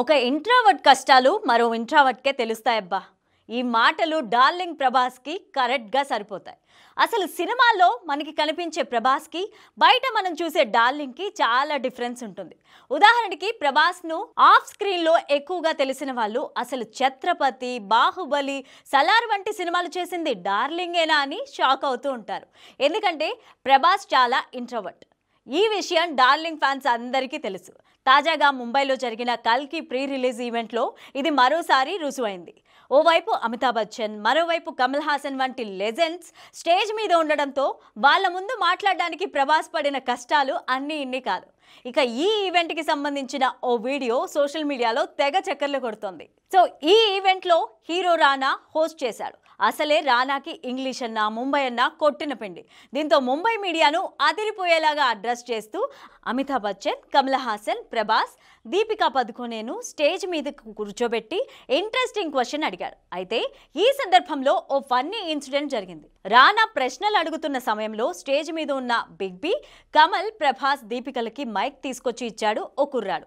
ఒక ఇంట్రావర్ట్ కష్టాలు మరో ఇంట్రావర్ట్కే తెలుస్తాయబ్బా ఈ మాటలు డార్లింగ్ ప్రభాస్కి కరెక్ట్గా సరిపోతాయి అసలు సినిమాల్లో మనకి కనిపించే ప్రభాస్కి బయట మనం చూసే డార్లింగ్కి చాలా డిఫరెన్స్ ఉంటుంది ఉదాహరణకి ప్రభాస్ను ఆఫ్ స్క్రీన్లో ఎక్కువగా తెలిసిన వాళ్ళు అసలు ఛత్రపతి బాహుబలి సలార్ వంటి సినిమాలు చేసింది డార్లింగేనా అని షాక్ అవుతూ ఉంటారు ఎందుకంటే ప్రభాస్ చాలా ఇంట్రవర్ట్ ఈ విషయం డార్లింగ్ ఫ్యాన్స్ అందరికీ తెలుసు తాజాగా ముంబైలో జరిగిన కల్కి ప్రీ రిలీజ్ ఈవెంట్లో ఇది మరోసారి రుజువైంది ఓవైపు అమితాబ్ బచ్చన్ మరోవైపు కమల్ హాసన్ వంటి లెజెండ్స్ స్టేజ్ మీద ఉండడంతో వాళ్ళ ముందు మాట్లాడడానికి ప్రభాస్ పడిన కష్టాలు అన్నీ ఇన్ని కాదు ఇక ఈ ఈవెంట్ కి సంబంధించిన ఓ వీడియో సోషల్ మీడియాలో తెగ చక్కర్లు కొడుతుంది సో ఈ ఈవెంట్ లో హీరో రానా హోస్ట్ చేశాడు అసలే రానాకి ఇంగ్లీష్ అన్నా ముంబై అన్నా కొట్టిన పిండి దీంతో ముంబై మీడియాను అదిరిపోయేలాగా అడ్రస్ చేస్తూ అమితాబ్ బచ్చన్ కమల్ హాసన్ ప్రభాస్ దీపికా పదుకోనేను స్టేజ్ మీద కూర్చోబెట్టి ఇంట్రెస్టింగ్ క్వశ్చన్ అడిగాడు అయితే ఈ సందర్భంలో ఓ ఫన్నీ ఇన్సిడెంట్ జరిగింది రానా ప్రశ్నలు అడుగుతున్న సమయంలో స్టేజ్ మీద ఉన్న బిగ్ బి కమల్ ప్రభాస్ దీపికలకి మైక్ తీసుకొచ్చి ఇచ్చాడు ఓ కుర్రాడు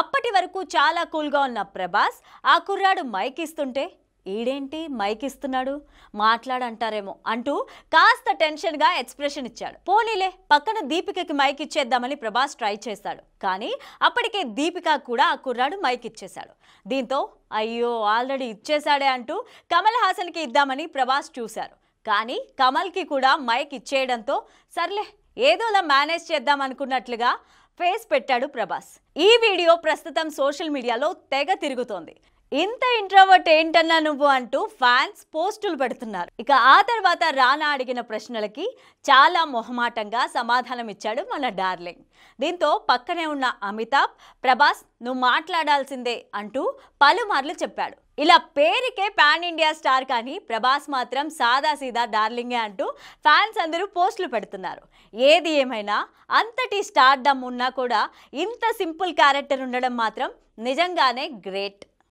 అప్పటి వరకు చాలా కూల్గా ఉన్న ప్రభాస్ ఆ కుర్రాడు మైక్ ఇస్తుంటే ఈడేంటి మైక్ ఇస్తున్నాడు మాట్లాడంటారేమో అంటూ కాస్త టెన్షన్గా ఎక్స్ప్రెషన్ ఇచ్చాడు పోనీలే పక్కన దీపికకి మైక్ ఇచ్చేద్దామని ప్రభాస్ ట్రై చేశాడు కానీ అప్పటికే దీపిక కూడా ఆ కుర్రాడు మైక్ ఇచ్చేశాడు దీంతో అయ్యో ఆల్రెడీ ఇచ్చేశాడే అంటూ కమల్ హాసన్కి ఇద్దామని ప్రభాస్ చూశారు కానీ కమల్కి కూడా మైక్ ఇచ్చేయడంతో సర్లే ఏదోలా మేనేజ్ చేద్దాం అనుకున్నట్లుగా ఫేస్ పెట్టాడు ప్రభాస్ ఈ వీడియో ప్రస్తుతం సోషల్ మీడియాలో తెగ తిరుగుతోంది ఇంత ఇంట్రోవర్ట్ ఏంటన్నా నువ్వు అంటూ ఫ్యాన్స్ పోస్టులు పెడుతున్నారు ఇక ఆ తర్వాత రానా అడిగిన ప్రశ్నలకి చాలా మొహమాటంగా సమాధానం ఇచ్చాడు మన డార్లింగ్ దీంతో పక్కనే ఉన్న అమితాబ్ ప్రభాస్ నువ్వు మాట్లాడాల్సిందే అంటూ పలుమార్లు చెప్పాడు ఇలా పేరుకే పాన్ ఇండియా స్టార్ కానీ ప్రభాస్ మాత్రం సాదా సీదా డార్లింగే అంటూ ఫ్యాన్స్ అందరూ పోస్టులు పెడుతున్నారు ఏది ఏమైనా అంతటి స్టార్ ఉన్నా కూడా ఇంత సింపుల్ క్యారెక్టర్ ఉండడం మాత్రం నిజంగానే గ్రేట్